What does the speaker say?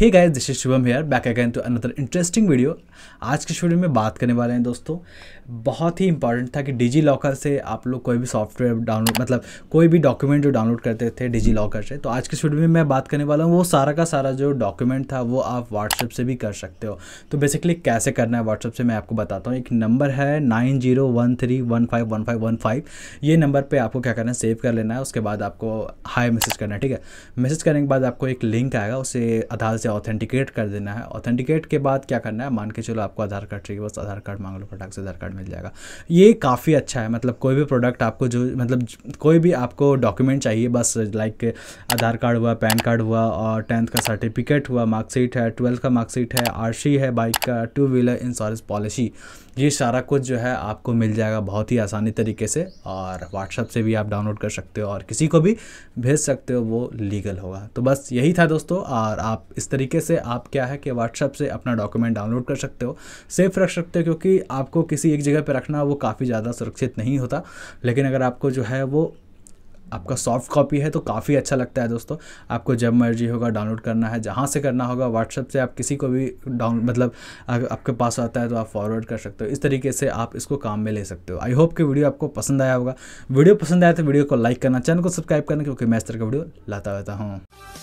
hey guys this is Shubham here back again to another interesting video आज के video में बात करने वाले हैं दोस्तों बहुत ही इंपॉर्टेंट था कि डिजी लॉकर से आप लोग कोई भी सॉफ्टवेयर डाउनलोड मतलब कोई भी डॉक्यूमेंट जो डाउनलोड करते थे डिजी लॉकर से तो आज के वीडियो में मैं बात करने वाला हूँ वो सारा का सारा जो डॉक्यूमेंट था वो आप व्हाट्सएप से भी कर सकते हो तो बेसिकली कैसे करना है व्हाट्सएप से मैं आपको बताता हूँ एक नंबर है nine zero one three one five one five one five ये नंबर पर आपको क्या करना है सेव कर लेना है उसके बाद आपको हाई मैसेज करना है ठीक है मैसेज करने के बाद आपको एक लिंक आएगा उसे आधार से ऑथेंटिकेट कर देना है ऑथेंटिकेट के बाद क्या करना है मान के चलो आपको आधार कार्ड चाहिए बस आधार कार्ड मांग लो फटाक से आधार कार्ड मिल जाएगा ये काफ़ी अच्छा है मतलब कोई भी प्रोडक्ट आपको जो मतलब कोई भी आपको डॉक्यूमेंट चाहिए बस लाइक आधार कार्ड हुआ पैन कार्ड हुआ और टेंथ का सर्टिफिकेट हुआ मार्कशीट है ट्वेल्थ का मार्कशीट है आर है बाइक का टू व्हीलर इंश्योरेंस पॉलिसी ये सारा कुछ जो है आपको मिल जाएगा बहुत ही आसानी तरीके से और व्हाट्सअप से भी आप डाउनलोड कर सकते हो और किसी को भी भेज सकते हो वो लीगल होगा तो बस यही था दोस्तों और आप इस तरह तरीके से आप क्या है कि व्हाट्सअप से अपना डॉक्यूमेंट डाउनलोड कर सकते हो सेफ रख सकते हो क्योंकि आपको किसी एक जगह पर रखना वो काफ़ी ज़्यादा सुरक्षित नहीं होता लेकिन अगर आपको जो है वो आपका सॉफ्ट कॉपी है तो काफ़ी अच्छा लगता है दोस्तों आपको जब मर्जी होगा डाउनलोड करना है जहाँ से करना होगा व्हाट्सअप से आप किसी को भी डाउन मतलब आपके पास आता है तो आप फॉरवर्ड कर सकते हो इस तरीके से आप इसको काम में ले सकते हो आई होप कि वीडियो आपको पसंद आया होगा वीडियो पसंद आया तो वीडियो को लाइक करना चैनल को सब्सक्राइब करना क्योंकि मैं इस तरह का वीडियो लाता रहता हूँ